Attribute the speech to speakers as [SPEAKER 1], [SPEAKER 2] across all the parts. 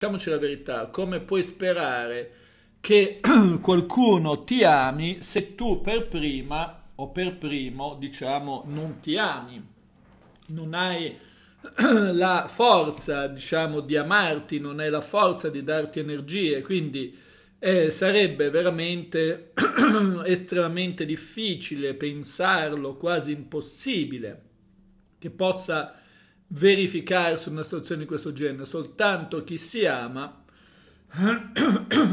[SPEAKER 1] Diciamoci la verità, come puoi sperare che qualcuno ti ami se tu per prima o per primo, diciamo, non ti ami, non hai la forza, diciamo, di amarti, non hai la forza di darti energie, quindi eh, sarebbe veramente estremamente difficile pensarlo, quasi impossibile, che possa verificarsi una situazione di questo genere, soltanto chi si ama,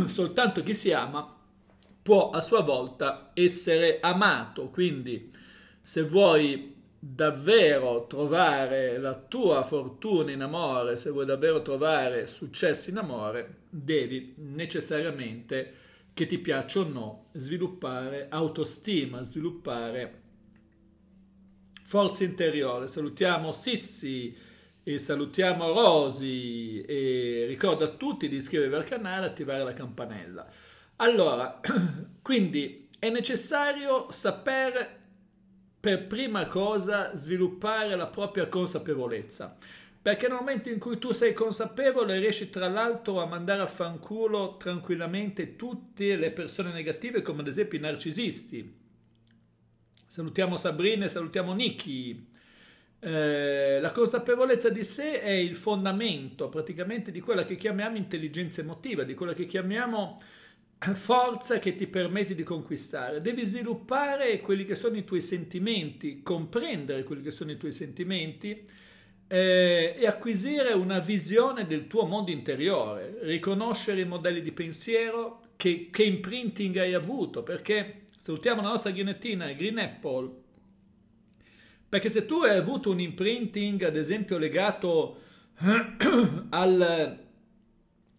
[SPEAKER 1] soltanto chi si ama può a sua volta essere amato, quindi se vuoi davvero trovare la tua fortuna in amore, se vuoi davvero trovare successo in amore, devi necessariamente, che ti piaccia o no, sviluppare autostima, sviluppare forza interiore. Salutiamo Sissi e salutiamo Rosi e ricordo a tutti di iscrivervi al canale e attivare la campanella. Allora, quindi è necessario sapere per prima cosa sviluppare la propria consapevolezza. Perché nel momento in cui tu sei consapevole riesci tra l'altro a mandare a fanculo tranquillamente tutte le persone negative come ad esempio i narcisisti Salutiamo Sabrina e salutiamo Nicky. Eh, la consapevolezza di sé è il fondamento praticamente di quella che chiamiamo intelligenza emotiva, di quella che chiamiamo forza che ti permette di conquistare. Devi sviluppare quelli che sono i tuoi sentimenti, comprendere quelli che sono i tuoi sentimenti eh, e acquisire una visione del tuo mondo interiore, riconoscere i modelli di pensiero che, che imprinting hai avuto, perché Salutiamo la nostra grinettina, Green Apple. Perché se tu hai avuto un imprinting, ad esempio, legato al,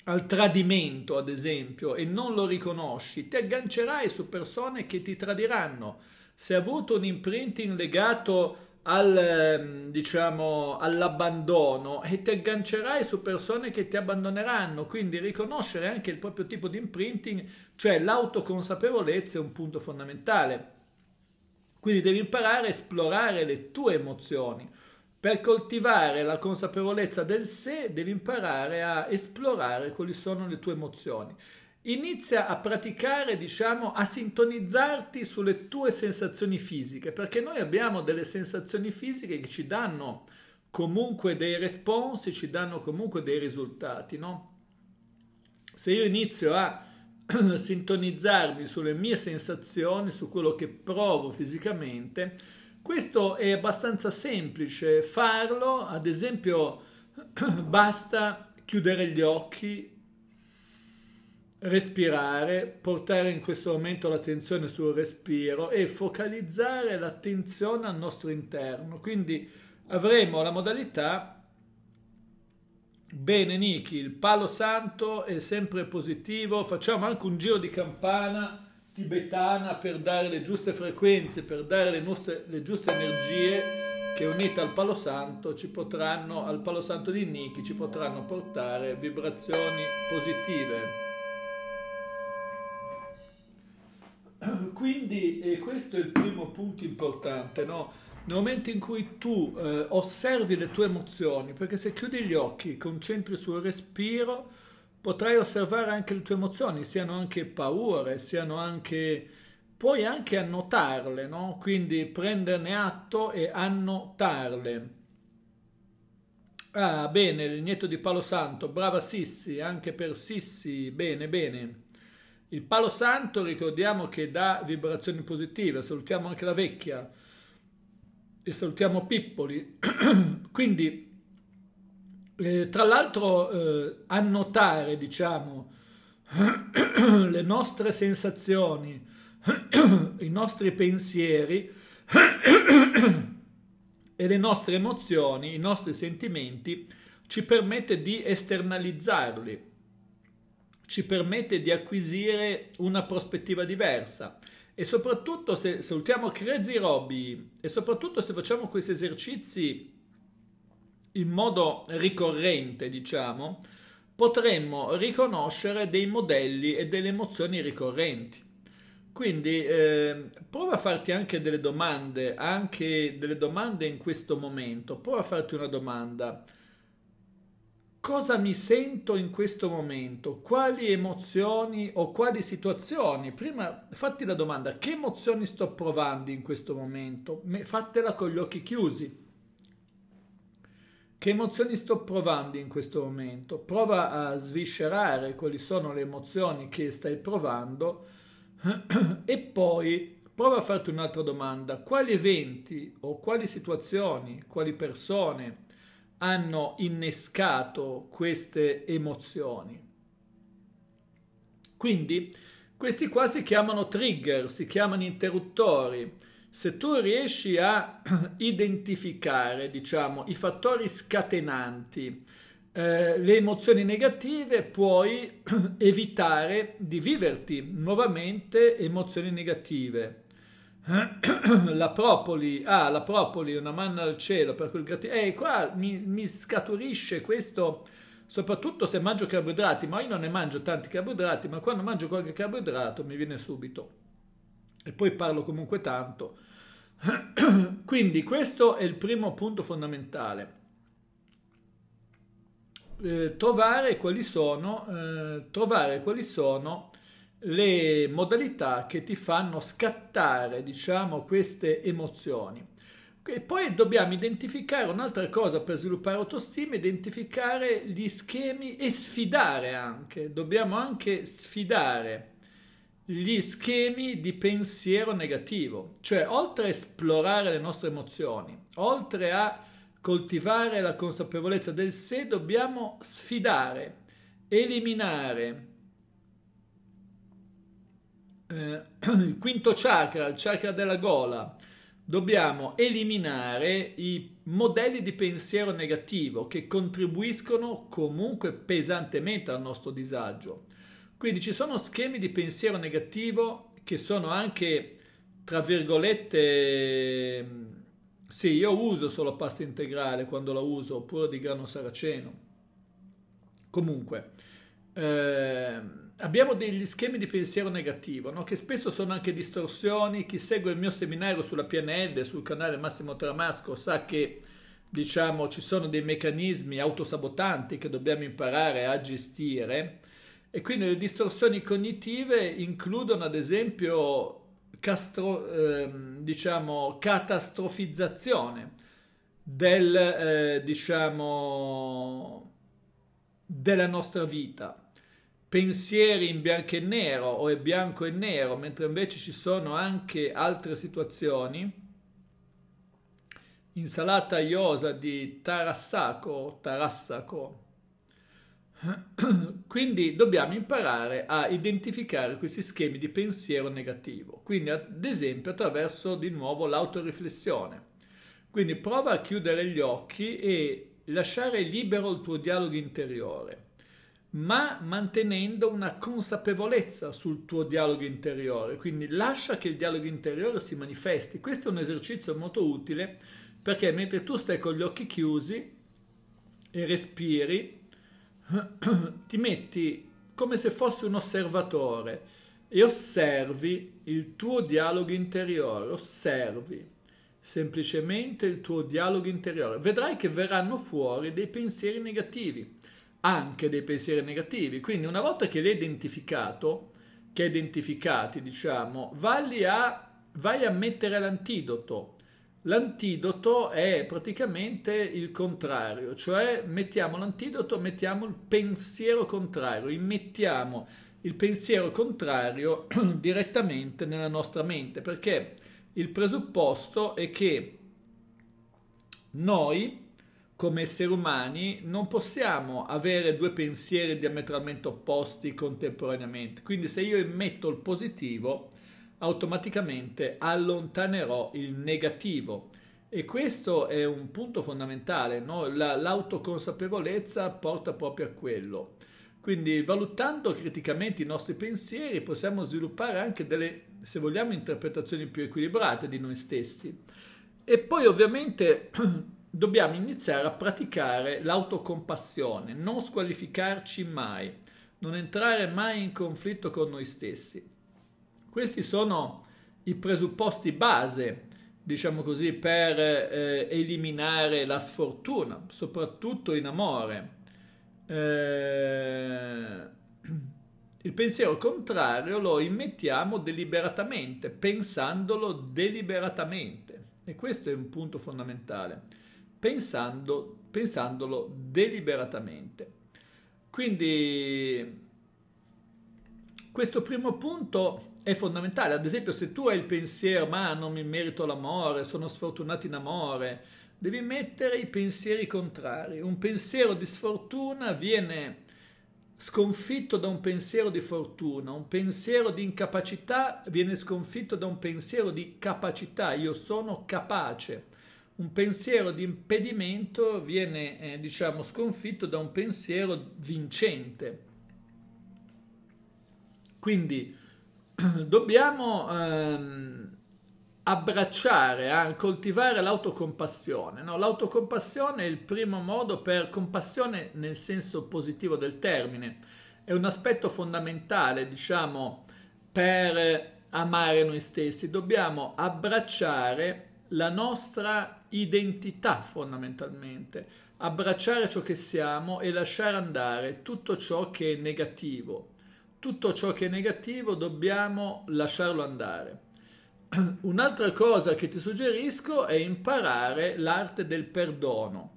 [SPEAKER 1] al tradimento, ad esempio, e non lo riconosci, ti aggancerai su persone che ti tradiranno. Se hai avuto un imprinting legato a al, ehm, diciamo, all'abbandono e ti aggancerai su persone che ti abbandoneranno. Quindi riconoscere anche il proprio tipo di imprinting, cioè l'autoconsapevolezza, è un punto fondamentale. Quindi devi imparare a esplorare le tue emozioni. Per coltivare la consapevolezza del sé devi imparare a esplorare quali sono le tue emozioni inizia a praticare, diciamo, a sintonizzarti sulle tue sensazioni fisiche, perché noi abbiamo delle sensazioni fisiche che ci danno comunque dei responsi, ci danno comunque dei risultati, no? Se io inizio a sintonizzarmi sulle mie sensazioni, su quello che provo fisicamente, questo è abbastanza semplice farlo, ad esempio basta chiudere gli occhi respirare, portare in questo momento l'attenzione sul respiro e focalizzare l'attenzione al nostro interno. Quindi avremo la modalità bene Niki, il palo santo è sempre positivo, facciamo anche un giro di campana tibetana per dare le giuste frequenze, per dare le, nostre, le giuste energie che unite al palo santo ci potranno, al palo santo di Niki ci potranno portare vibrazioni positive. quindi eh, questo è il primo punto importante, no? Nel momento in cui tu eh, osservi le tue emozioni, perché se chiudi gli occhi, concentri sul respiro, potrai osservare anche le tue emozioni, siano anche paure, siano anche... puoi anche annotarle, no? Quindi prenderne atto e annotarle. Ah, bene, il nieto di Palo Santo, brava Sissi, anche per Sissi, bene, bene. Il palo santo ricordiamo che dà vibrazioni positive, salutiamo anche la vecchia e salutiamo Pippoli. Quindi, eh, tra l'altro, eh, annotare, diciamo, le nostre sensazioni, i nostri pensieri e le nostre emozioni, i nostri sentimenti, ci permette di esternalizzarli ci permette di acquisire una prospettiva diversa e soprattutto se, se ultiamo crazy hobby e soprattutto se facciamo questi esercizi in modo ricorrente, diciamo, potremmo riconoscere dei modelli e delle emozioni ricorrenti. Quindi eh, prova a farti anche delle domande, anche delle domande in questo momento. Prova a farti una domanda cosa mi sento in questo momento, quali emozioni o quali situazioni. Prima fatti la domanda, che emozioni sto provando in questo momento? Fatela con gli occhi chiusi. Che emozioni sto provando in questo momento? Prova a sviscerare quali sono le emozioni che stai provando e poi prova a farti un'altra domanda. Quali eventi o quali situazioni, quali persone hanno innescato queste emozioni. Quindi questi qua si chiamano trigger, si chiamano interruttori. Se tu riesci a identificare, diciamo, i fattori scatenanti, eh, le emozioni negative, puoi evitare di viverti nuovamente emozioni negative. la propoli, ah, la propoli, una manna al cielo per quel grattino. E eh, qua mi, mi, scaturisce questo, soprattutto se mangio carboidrati, ma io non ne mangio tanti carboidrati, ma quando mangio qualche carboidrato mi viene subito. E poi parlo comunque tanto. Quindi questo è il primo punto fondamentale. Eh, trovare quali sono, eh, trovare quali sono le modalità che ti fanno scattare, diciamo, queste emozioni. E poi dobbiamo identificare un'altra cosa per sviluppare autostima, identificare gli schemi e sfidare anche, dobbiamo anche sfidare gli schemi di pensiero negativo, cioè oltre a esplorare le nostre emozioni, oltre a coltivare la consapevolezza del sé, dobbiamo sfidare, eliminare, il eh, quinto chakra, il chakra della gola, dobbiamo eliminare i modelli di pensiero negativo che contribuiscono comunque pesantemente al nostro disagio. Quindi ci sono schemi di pensiero negativo che sono anche, tra virgolette, sì, io uso solo pasta integrale quando la uso, oppure di grano saraceno. Comunque, eh, abbiamo degli schemi di pensiero negativo, no? che spesso sono anche distorsioni. Chi segue il mio seminario sulla PNL, sul canale Massimo Tramasco, sa che diciamo, ci sono dei meccanismi autosabotanti che dobbiamo imparare a gestire. E quindi le distorsioni cognitive includono ad esempio castro, ehm, diciamo, catastrofizzazione del, eh, diciamo, della nostra vita pensieri in bianco e nero o è bianco e nero, mentre invece ci sono anche altre situazioni. Insalata iosa di Tarassaco, Tarassaco. Quindi dobbiamo imparare a identificare questi schemi di pensiero negativo, quindi ad esempio attraverso di nuovo l'autoriflessione. Quindi prova a chiudere gli occhi e lasciare libero il tuo dialogo interiore ma mantenendo una consapevolezza sul tuo dialogo interiore. Quindi lascia che il dialogo interiore si manifesti. Questo è un esercizio molto utile perché mentre tu stai con gli occhi chiusi e respiri, ti metti come se fossi un osservatore e osservi il tuo dialogo interiore, osservi semplicemente il tuo dialogo interiore. Vedrai che verranno fuori dei pensieri negativi anche dei pensieri negativi. Quindi una volta che l'hai identificato, che hai identificati, diciamo, vai a, vai a mettere l'antidoto. L'antidoto è praticamente il contrario, cioè mettiamo l'antidoto, mettiamo il pensiero contrario, immettiamo il pensiero contrario direttamente nella nostra mente, perché il presupposto è che noi come esseri umani non possiamo avere due pensieri diametralmente opposti contemporaneamente. Quindi se io emetto il positivo, automaticamente allontanerò il negativo. E questo è un punto fondamentale, no? l'autoconsapevolezza porta proprio a quello. Quindi valutando criticamente i nostri pensieri possiamo sviluppare anche delle, se vogliamo, interpretazioni più equilibrate di noi stessi. E poi ovviamente dobbiamo iniziare a praticare l'autocompassione, non squalificarci mai, non entrare mai in conflitto con noi stessi. Questi sono i presupposti base, diciamo così, per eh, eliminare la sfortuna, soprattutto in amore. Eh, il pensiero contrario lo immettiamo deliberatamente, pensandolo deliberatamente. E questo è un punto fondamentale pensando, pensandolo deliberatamente. Quindi questo primo punto è fondamentale. Ad esempio, se tu hai il pensiero, ma non mi merito l'amore, sono sfortunato in amore, devi mettere i pensieri contrari. Un pensiero di sfortuna viene sconfitto da un pensiero di fortuna, un pensiero di incapacità viene sconfitto da un pensiero di capacità. Io sono capace un pensiero di impedimento viene, eh, diciamo, sconfitto da un pensiero vincente. Quindi dobbiamo ehm, abbracciare, eh, coltivare l'autocompassione. No? L'autocompassione è il primo modo per compassione nel senso positivo del termine. È un aspetto fondamentale, diciamo, per amare noi stessi. Dobbiamo abbracciare la nostra identità fondamentalmente, abbracciare ciò che siamo e lasciare andare tutto ciò che è negativo. Tutto ciò che è negativo dobbiamo lasciarlo andare. Un'altra cosa che ti suggerisco è imparare l'arte del perdono.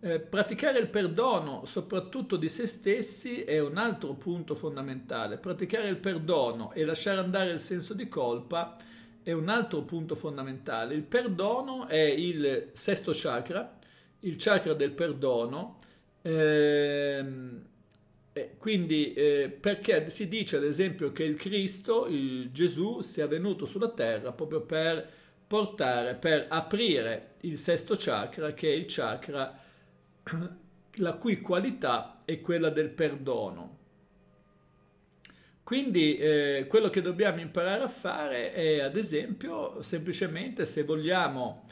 [SPEAKER 1] Eh, praticare il perdono, soprattutto di se stessi, è un altro punto fondamentale. Praticare il perdono e lasciare andare il senso di colpa è un altro punto fondamentale. Il perdono è il sesto chakra, il chakra del perdono. Ehm, quindi eh, perché si dice ad esempio che il Cristo, il Gesù, sia venuto sulla terra proprio per portare, per aprire il sesto chakra che è il chakra la cui qualità è quella del perdono. Quindi eh, quello che dobbiamo imparare a fare è, ad esempio, semplicemente se vogliamo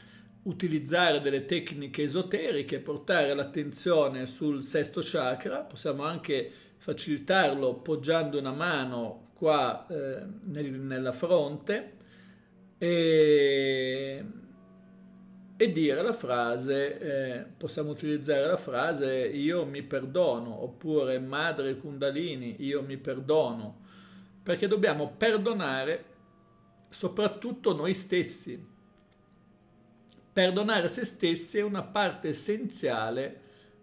[SPEAKER 1] utilizzare delle tecniche esoteriche, portare l'attenzione sul sesto chakra, possiamo anche facilitarlo poggiando una mano qua eh, nel, nella fronte e, e dire la frase, eh, possiamo utilizzare la frase io mi perdono oppure madre kundalini io mi perdono perché dobbiamo perdonare soprattutto noi stessi. Perdonare se stessi è una parte essenziale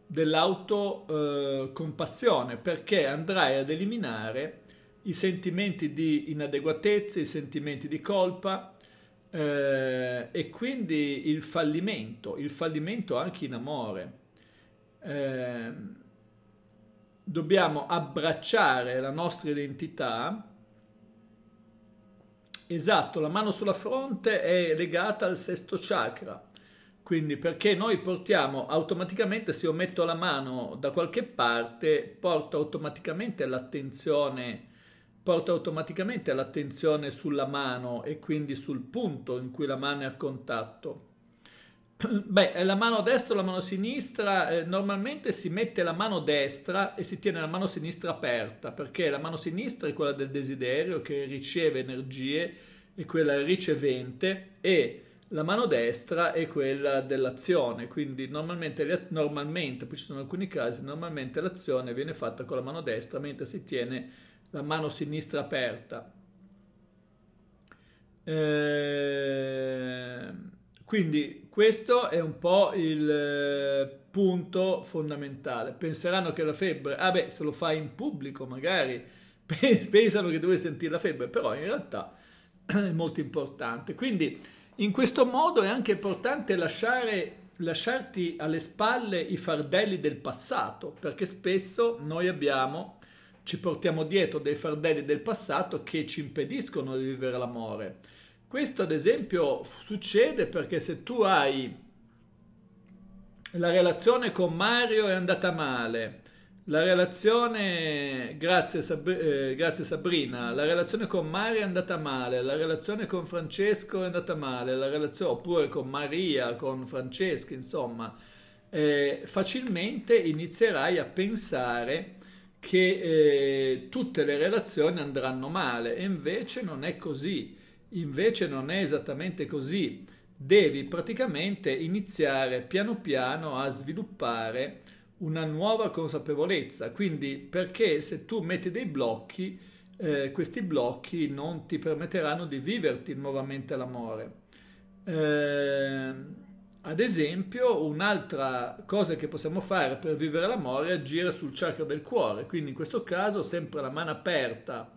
[SPEAKER 1] dell'autocompassione eh, perché andrai ad eliminare i sentimenti di inadeguatezza, i sentimenti di colpa eh, e quindi il fallimento, il fallimento anche in amore. Eh, dobbiamo abbracciare la nostra identità Esatto, la mano sulla fronte è legata al sesto chakra, quindi perché noi portiamo automaticamente, se io metto la mano da qualche parte, porto automaticamente l'attenzione porta automaticamente l'attenzione sulla mano e quindi sul punto in cui la mano è a contatto. Beh, la mano destra o la mano sinistra, eh, normalmente si mette la mano destra e si tiene la mano sinistra aperta, perché la mano sinistra è quella del desiderio che riceve energie, e quella ricevente e la mano destra è quella dell'azione, quindi normalmente, normalmente, poi ci sono alcuni casi, normalmente l'azione viene fatta con la mano destra mentre si tiene la mano sinistra aperta. Eh quindi questo è un po' il eh, punto fondamentale. Penseranno che la febbre, ah beh, se lo fai in pubblico magari pensano che devi sentire la febbre, però in realtà è molto importante. Quindi in questo modo è anche importante lasciare, lasciarti alle spalle i fardelli del passato, perché spesso noi abbiamo, ci portiamo dietro dei fardelli del passato che ci impediscono di vivere l'amore questo ad esempio succede perché se tu hai la relazione con Mario è andata male, la relazione, grazie, Sabri, eh, grazie, Sabrina, la relazione con Mario è andata male, la relazione con Francesco è andata male, la relazione, oppure con Maria, con Francesca, insomma, eh, facilmente inizierai a pensare che eh, tutte le relazioni andranno male e invece non è così. Invece non è esattamente così, devi praticamente iniziare piano piano a sviluppare una nuova consapevolezza, quindi perché se tu metti dei blocchi, eh, questi blocchi non ti permetteranno di viverti nuovamente l'amore. Eh, ad esempio, un'altra cosa che possiamo fare per vivere l'amore è agire sul chakra del cuore, quindi in questo caso sempre la mano aperta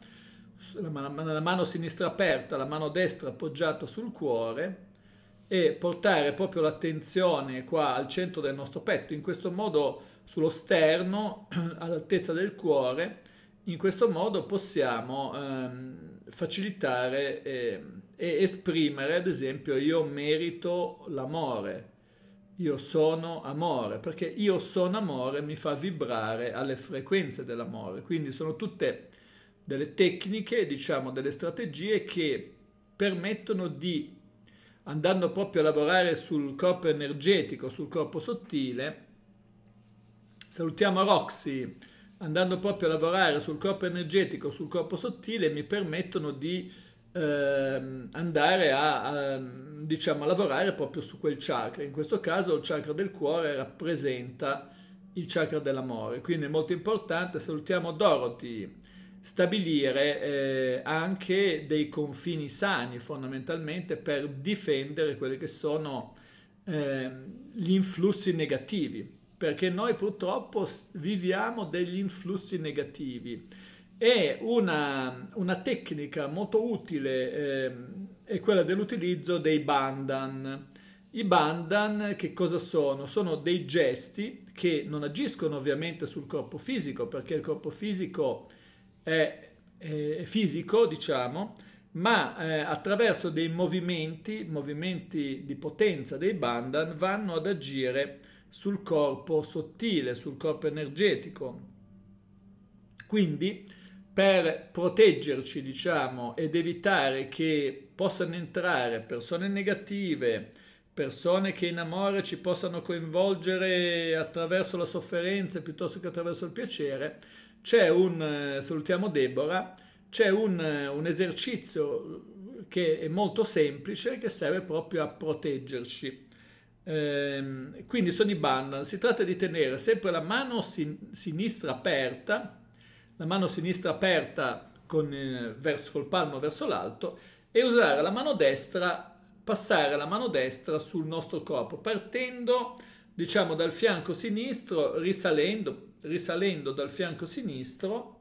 [SPEAKER 1] la mano, la mano sinistra aperta, la mano destra appoggiata sul cuore e portare proprio l'attenzione qua al centro del nostro petto, in questo modo sullo sterno, all'altezza del cuore, in questo modo possiamo ehm, facilitare eh, e esprimere, ad esempio, io merito l'amore, io sono amore, perché io sono amore mi fa vibrare alle frequenze dell'amore, quindi sono tutte delle tecniche, diciamo delle strategie che permettono di, andando proprio a lavorare sul corpo energetico, sul corpo sottile, salutiamo Roxy, andando proprio a lavorare sul corpo energetico, sul corpo sottile, mi permettono di ehm, andare a, a, diciamo, a lavorare proprio su quel chakra. In questo caso il chakra del cuore rappresenta il chakra dell'amore, quindi è molto importante. Salutiamo Dorothy stabilire eh, anche dei confini sani fondamentalmente per difendere quelli che sono eh, gli influssi negativi, perché noi purtroppo viviamo degli influssi negativi e una, una tecnica molto utile eh, è quella dell'utilizzo dei bandan. I bandan che cosa sono? Sono dei gesti che non agiscono ovviamente sul corpo fisico, perché il corpo fisico è, è fisico, diciamo, ma eh, attraverso dei movimenti, movimenti di potenza dei bandan, vanno ad agire sul corpo sottile, sul corpo energetico. Quindi, per proteggerci, diciamo, ed evitare che possano entrare persone negative, persone che in amore ci possano coinvolgere attraverso la sofferenza piuttosto che attraverso il piacere, c'è un, eh, salutiamo Deborah, c'è un, eh, un esercizio che è molto semplice che serve proprio a proteggerci. Ehm, quindi sono i bandan, si tratta di tenere sempre la mano sin sinistra aperta, la mano sinistra aperta con, eh, verso, col palmo verso l'alto e usare la mano destra, passare la mano destra sul nostro corpo, partendo diciamo dal fianco sinistro, risalendo risalendo dal fianco sinistro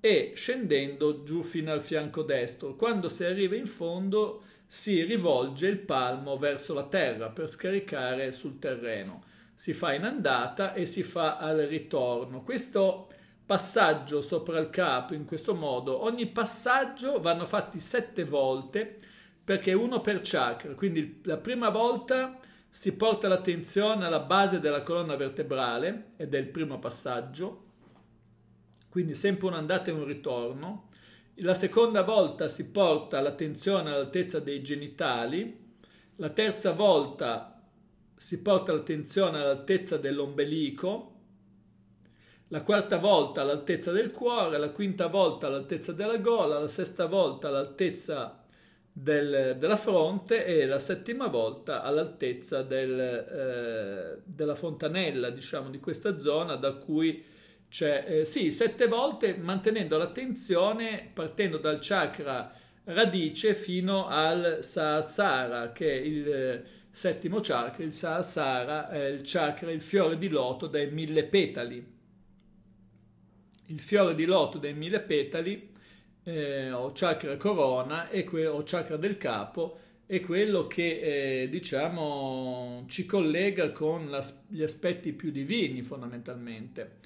[SPEAKER 1] e scendendo giù fino al fianco destro. Quando si arriva in fondo si rivolge il palmo verso la terra per scaricare sul terreno. Si fa in andata e si fa al ritorno. Questo passaggio sopra il capo in questo modo, ogni passaggio vanno fatti sette volte perché uno per chakra, quindi la prima volta si porta l'attenzione alla base della colonna vertebrale ed è il primo passaggio, quindi sempre un'andata e un ritorno. La seconda volta si porta l'attenzione all'altezza dei genitali, la terza volta si porta l'attenzione all'altezza dell'ombelico, la quarta volta all'altezza del cuore, la quinta volta all'altezza della gola, la sesta volta all'altezza del, della fronte e la settima volta all'altezza del, eh, della fontanella, diciamo, di questa zona da cui c'è, eh, sì, sette volte mantenendo l'attenzione partendo dal chakra radice fino al Sahasara, che è il eh, settimo chakra, il Sahasara è il chakra, il fiore di loto dai mille petali. Il fiore di loto dai mille petali eh, o chakra corona e que- o chakra del capo è quello che eh, diciamo ci collega con la, gli aspetti più divini fondamentalmente.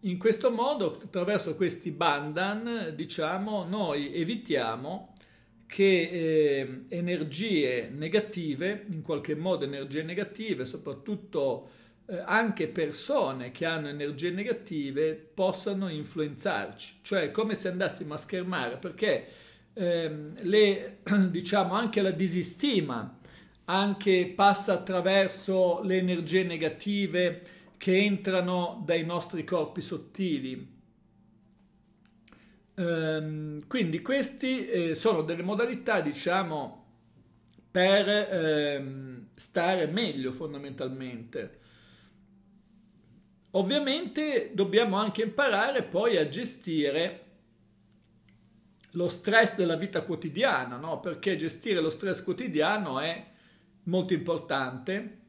[SPEAKER 1] In questo modo, attraverso questi bandan, diciamo, noi evitiamo che eh, energie negative, in qualche modo energie negative, soprattutto eh, anche persone che hanno energie negative possano influenzarci, cioè come se andassimo a schermare, perché ehm, le, diciamo, anche la disistima anche passa attraverso le energie negative che entrano dai nostri corpi sottili. Ehm, quindi queste eh, sono delle modalità, diciamo, per ehm, stare meglio fondamentalmente. Ovviamente dobbiamo anche imparare poi a gestire lo stress della vita quotidiana, no? perché gestire lo stress quotidiano è molto importante.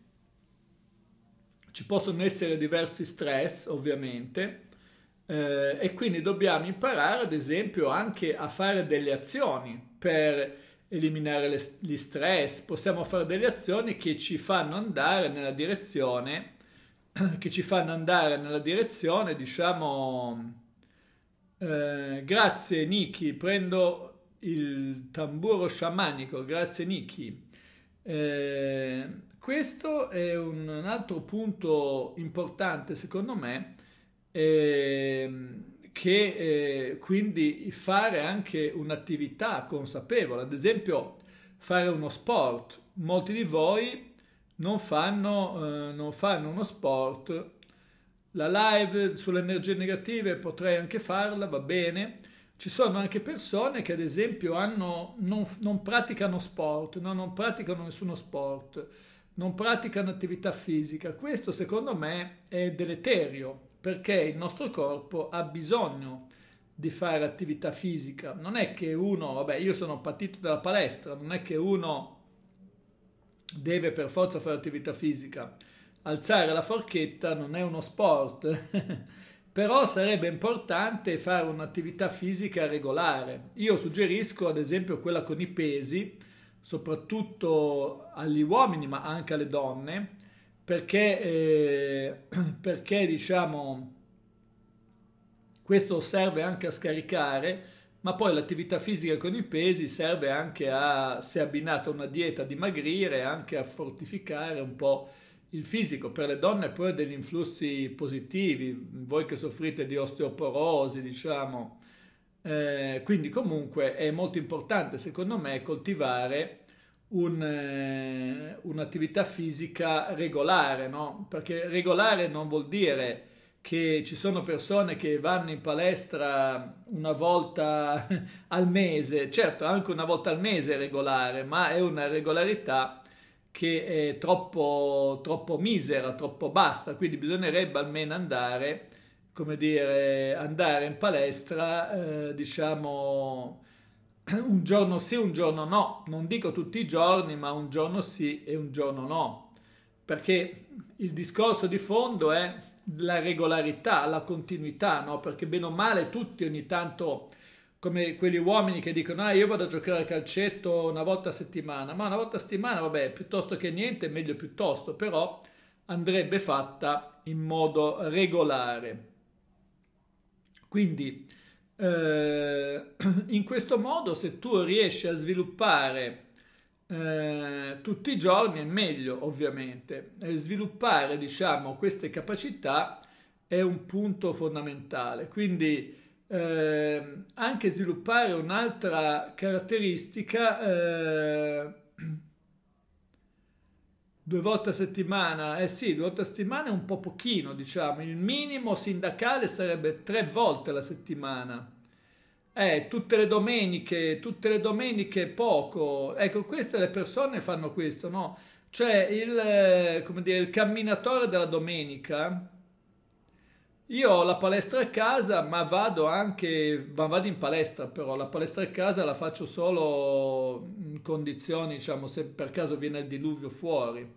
[SPEAKER 1] Ci possono essere diversi stress, ovviamente, eh, e quindi dobbiamo imparare, ad esempio, anche a fare delle azioni per eliminare le, gli stress. Possiamo fare delle azioni che ci fanno andare nella direzione che ci fanno andare nella direzione, diciamo, eh, grazie Niki, prendo il tamburo sciamanico, grazie Niki. Eh, questo è un, un, altro punto importante secondo me, ehm, eh, che quindi fare anche un'attività consapevole, ad esempio fare uno sport. Molti di voi non fanno, eh, non fanno uno sport. La live sulle energie negative potrei anche farla, va bene. Ci sono anche persone che ad esempio hanno, non, non, praticano sport, no? non praticano nessuno sport, non praticano attività fisica. Questo secondo me è deleterio perché il nostro corpo ha bisogno di fare attività fisica. Non è che uno, vabbè, io sono partito dalla palestra, non è che uno deve per forza fare attività fisica. Alzare la forchetta non è uno sport, però sarebbe importante fare un'attività fisica regolare. Io suggerisco ad esempio quella con i pesi, soprattutto agli uomini ma anche alle donne, perché, eh, perché diciamo questo serve anche a scaricare ma poi l'attività fisica con i pesi serve anche a, se abbinata a una dieta, dimagrire, anche a fortificare un po' il fisico. Per le donne poi ha degli influssi positivi, voi che soffrite di osteoporosi, diciamo. Eh, quindi comunque è molto importante, secondo me, coltivare un, eh, un'attività fisica regolare, no? Perché regolare non vuol dire che ci sono persone che vanno in palestra una volta al mese, certo anche una volta al mese è regolare, ma è una regolarità che è troppo, troppo misera, troppo bassa, quindi bisognerebbe almeno andare, come dire, andare in palestra, eh, diciamo, un giorno sì, un giorno no, non dico tutti i giorni, ma un giorno sì e un giorno no, perché il discorso di fondo è la regolarità, la continuità, no? Perché bene o male tutti ogni tanto, come quegli uomini che dicono, ah io vado a giocare a calcetto una volta a settimana, ma una volta a settimana, vabbè, piuttosto che niente, meglio piuttosto, però andrebbe fatta in modo regolare. Quindi eh, in questo modo se tu riesci a sviluppare eh, tutti i giorni è meglio ovviamente. E eh, sviluppare diciamo, queste capacità è un punto fondamentale, quindi eh, anche sviluppare un'altra caratteristica eh, due volte a settimana, eh sì, due volte a settimana è un po' pochino, diciamo, il minimo sindacale sarebbe tre volte alla settimana. Eh, tutte le domeniche, tutte le domeniche poco. Ecco, queste le persone fanno questo, no? Cioè, il, eh, dire, il camminatore della domenica, io ho la palestra a casa, ma vado anche, ma vado in palestra però, la palestra a casa la faccio solo in condizioni, diciamo, se per caso viene il diluvio fuori.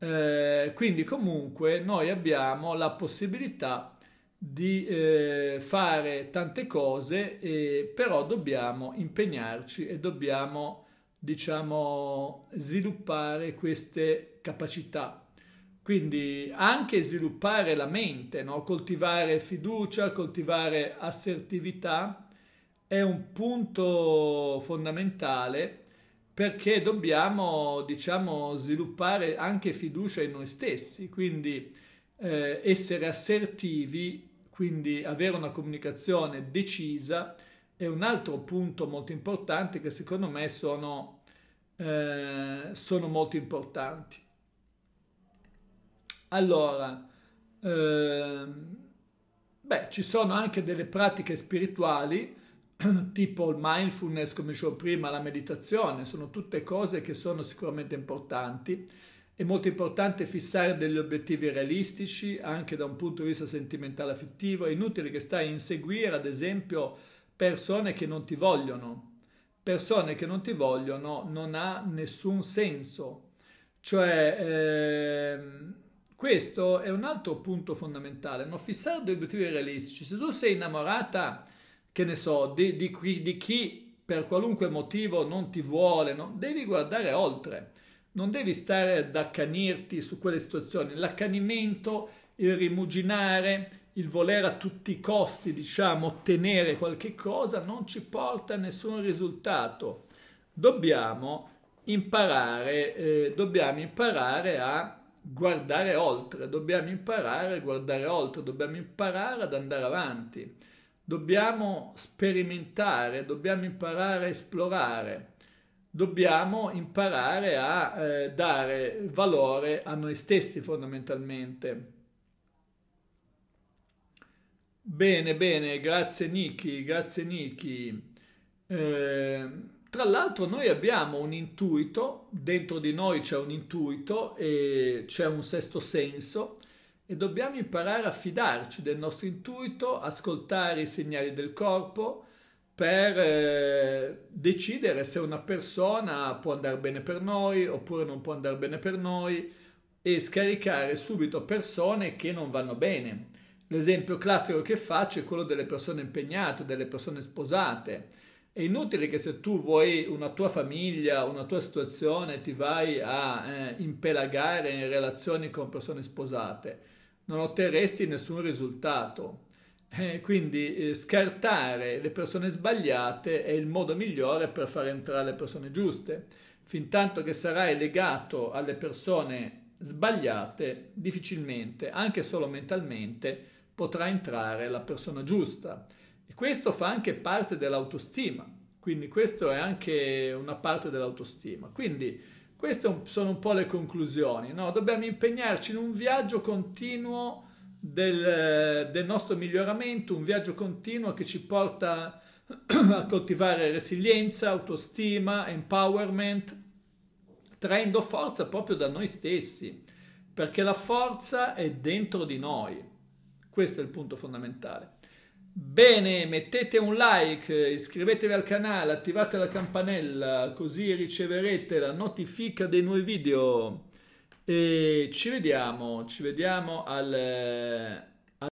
[SPEAKER 1] Eh, quindi comunque noi abbiamo la possibilità di eh, fare tante cose, eh, però dobbiamo impegnarci e dobbiamo, diciamo, sviluppare queste capacità. Quindi anche sviluppare la mente, no? coltivare fiducia, coltivare assertività è un punto fondamentale perché dobbiamo, diciamo, sviluppare anche fiducia in noi stessi, quindi eh, essere assertivi quindi avere una comunicazione decisa è un altro punto molto importante che secondo me sono, eh, sono molto importanti. Allora, ehm, beh, ci sono anche delle pratiche spirituali tipo il mindfulness, come dicevo prima, la meditazione, sono tutte cose che sono sicuramente importanti è molto importante fissare degli obiettivi realistici anche da un punto di vista sentimentale affettivo. È inutile che stai a inseguire, ad esempio, persone che non ti vogliono. Persone che non ti vogliono non ha nessun senso. Cioè, ehm, questo è un altro punto fondamentale, no? fissare degli obiettivi realistici. Se tu sei innamorata, che ne so, di, di, di chi per qualunque motivo non ti vuole, no? devi guardare oltre non devi stare ad accanirti su quelle situazioni. L'accanimento, il rimuginare, il volere a tutti i costi, diciamo, ottenere qualche cosa, non ci porta a nessun risultato. Dobbiamo imparare, eh, dobbiamo imparare a guardare oltre, dobbiamo imparare a guardare oltre, dobbiamo imparare ad andare avanti, dobbiamo sperimentare, dobbiamo imparare a esplorare dobbiamo imparare a eh, dare valore a noi stessi fondamentalmente. Bene, bene, grazie Niki, grazie Niki. Eh, tra l'altro noi abbiamo un intuito, dentro di noi c'è un intuito e c'è un sesto senso e dobbiamo imparare a fidarci del nostro intuito, ascoltare i segnali del corpo, per eh, decidere se una persona può andare bene per noi oppure non può andare bene per noi e scaricare subito persone che non vanno bene. L'esempio classico che faccio è quello delle persone impegnate, delle persone sposate. È inutile che se tu vuoi una tua famiglia, una tua situazione, ti vai a eh, impelagare in relazioni con persone sposate. Non otterresti nessun risultato. Eh, quindi eh, scartare le persone sbagliate è il modo migliore per far entrare le persone giuste. Fintanto che sarai legato alle persone sbagliate, difficilmente, anche solo mentalmente, potrà entrare la persona giusta. E questo fa anche parte dell'autostima, quindi questo è anche una parte dell'autostima. Quindi queste sono un po' le conclusioni, no? Dobbiamo impegnarci in un viaggio continuo del, eh, del nostro miglioramento, un viaggio continuo che ci porta a coltivare resilienza, autostima, empowerment, traendo forza proprio da noi stessi, perché la forza è dentro di noi. Questo è il punto fondamentale. Bene, mettete un like, iscrivetevi al canale, attivate la campanella, così riceverete la notifica dei nuovi video. E ci vediamo, ci vediamo al,